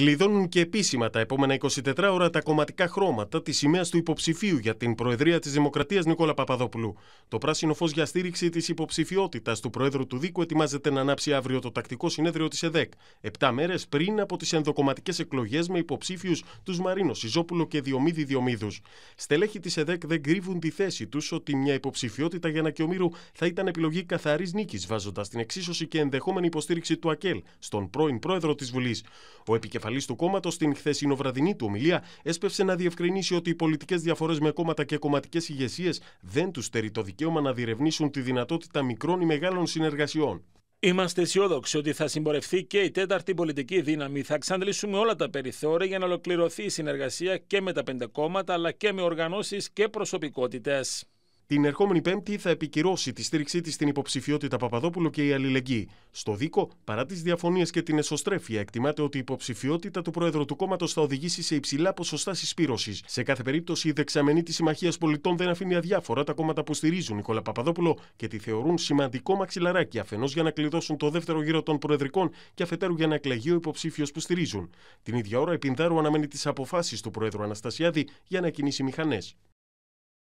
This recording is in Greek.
Κλειδώνουν και επίσημα τα επόμενα 24 ώρα τα κομματικά χρώματα της σημαίας του υποψηφίου για την Προεδρία της Δημοκρατίας Νικόλα Παπαδοπούλου. Το πράσινο φως για στήριξη της υποψηφιότητας του Προέδρου του Δίκου ετοιμάζεται να ανάψει αύριο το τακτικό συνέδριο της ΕΔΕΚ, 7 μέρες πριν από τις ενδοκομματικές εκλογές με υποψήφιους τους Μαρίνο Σιζόπουλο και Διομίδη Διομίδου. Στελέχοι της ΕΔΕΚ δεν κρύβουν τη θέση τους ότι μια υποψηφιότητα για ομίρου θα ήταν επιλογή καθαρής νίκης, βάζοντας την εξίσωση και ενδεχόμενη υποστήριξη του ΑΚΕΛ στον πρώην Πρόεδρο της Βουλής επικεφαλή του κόμματος, στην χθεσινοβραδινή του ομιλία, έσπευσε να διευκρινίσει ότι οι πολιτικές διαφορές με κόμματα και κομματικές ηγεσίες δεν τους στερεί το δικαίωμα να διερευνήσουν τη δυνατότητα μικρών ή μεγάλων συνεργασιών. Είμαστε αισιόδοξοι ότι θα συμπορευθεί και η τέταρτη πολιτική δύναμη. Θα εξαντλήσουμε όλα τα περιθώρια για να ολοκληρωθεί η συνεργασία και με τα πέντε κόμματα αλλά και με οργανώσεις και προσωπικότητες. Την ερχόμενη Πέμπτη θα επικυρώσει τη στήριξή της στην υποψηφιότητα Παπαδόπουλου και η αλληλεγγύη. Στο δίκο, παρά τις διαφωνίες και την εσωστρέφεια, εκτιμάται ότι η υποψηφιότητα του Προέδρου του κόμματος θα οδηγήσει σε υψηλά ποσοστά συσπήρωσης. Σε κάθε περίπτωση, η δεξαμενή της Συμμαχίας Πολιτών δεν αφήνει αδιάφορα τα κόμματα που στηρίζουν Νικόλα Παπαδόπουλο και τη θεωρούν σημαντικό μαξιλαράκι αφενός για να κλειδώσουν το δεύτερο γύρο των Προεδρικών και αφετέρου για να εκλεγεί ο υποψήφιος που στηρίζουν. Την ίδια ώρα, η Πινδάρου αναμένει τις αποφάσεις του Προέδρου Αναστασιάδη για να κινήσει μηχανές.